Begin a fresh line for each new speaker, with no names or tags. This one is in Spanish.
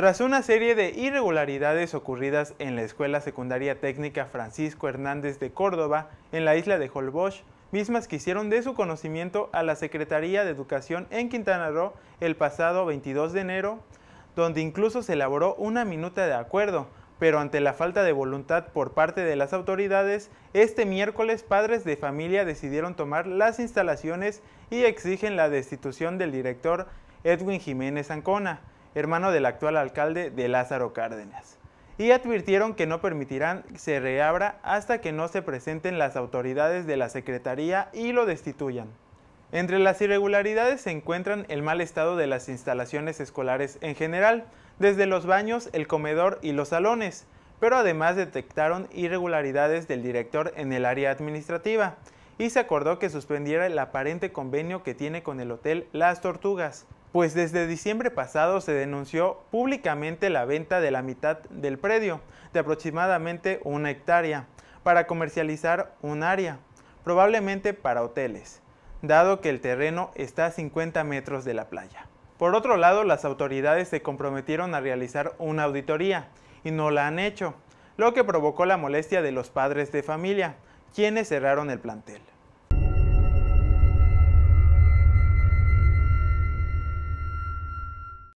Tras una serie de irregularidades ocurridas en la Escuela Secundaria Técnica Francisco Hernández de Córdoba, en la isla de Holbox, mismas que hicieron de su conocimiento a la Secretaría de Educación en Quintana Roo el pasado 22 de enero, donde incluso se elaboró una minuta de acuerdo, pero ante la falta de voluntad por parte de las autoridades, este miércoles padres de familia decidieron tomar las instalaciones y exigen la destitución del director Edwin Jiménez Ancona, hermano del actual alcalde de Lázaro Cárdenas, y advirtieron que no permitirán que se reabra hasta que no se presenten las autoridades de la Secretaría y lo destituyan. Entre las irregularidades se encuentran el mal estado de las instalaciones escolares en general, desde los baños, el comedor y los salones, pero además detectaron irregularidades del director en el área administrativa y se acordó que suspendiera el aparente convenio que tiene con el Hotel Las Tortugas, pues desde diciembre pasado se denunció públicamente la venta de la mitad del predio, de aproximadamente una hectárea, para comercializar un área, probablemente para hoteles, dado que el terreno está a 50 metros de la playa. Por otro lado, las autoridades se comprometieron a realizar una auditoría y no la han hecho, lo que provocó la molestia de los padres de familia, quienes cerraron el plantel.